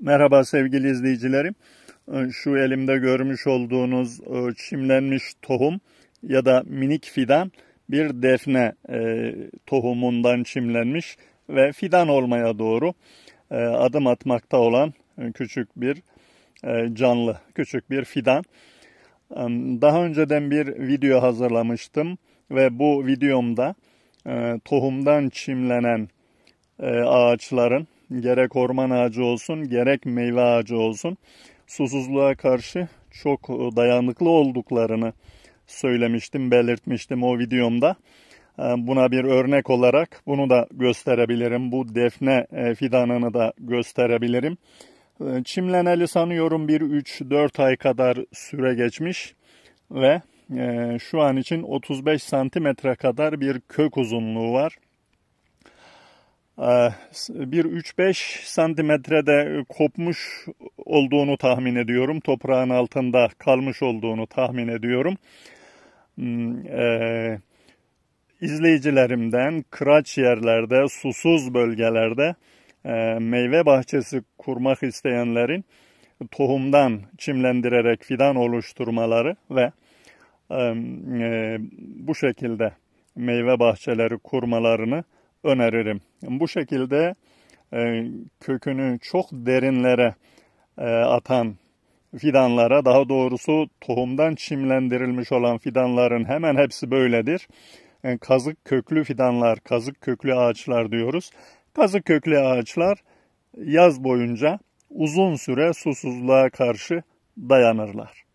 Merhaba sevgili izleyicilerim. Ee, şu elimde görmüş olduğunuz e, çimlenmiş tohum ya da minik fidan bir defne e, tohumundan çimlenmiş ve fidan olmaya doğru e, adım atmakta olan küçük bir canlı, küçük bir fidan. Ee, daha önceden bir video hazırlamıştım ve bu videomda tohumdan çimlenen ağaçların gerek orman ağacı olsun gerek meyve ağacı olsun susuzluğa karşı çok dayanıklı olduklarını söylemiştim, belirtmiştim o videomda. Ee, buna bir örnek olarak bunu da gösterebilirim. Bu defne e, fidanını da gösterebilirim. Ee, çimleneli sanıyorum bir 3-4 ay kadar süre geçmiş ve e, şu an için 35 santimetre kadar bir kök uzunluğu var. 1-3-5 ee, santimetrede kopmuş olduğunu tahmin ediyorum. Toprağın altında kalmış olduğunu tahmin ediyorum. İzleyicilerimden hmm, izleyicilerimden kıraç yerlerde, susuz bölgelerde e, meyve bahçesi kurmak isteyenlerin tohumdan çimlendirerek fidan oluşturmaları ve e, e, bu şekilde meyve bahçeleri kurmalarını öneririm. Bu şekilde e, kökünü çok derinlere e, atan fidanlara daha doğrusu tohumdan çimlendirilmiş olan fidanların hemen hepsi böyledir. Yani e, kazık köklü fidanlar, kazık köklü ağaçlar diyoruz. Kazık köklü ağaçlar yaz boyunca uzun süre susuzluğa karşı dayanırlar.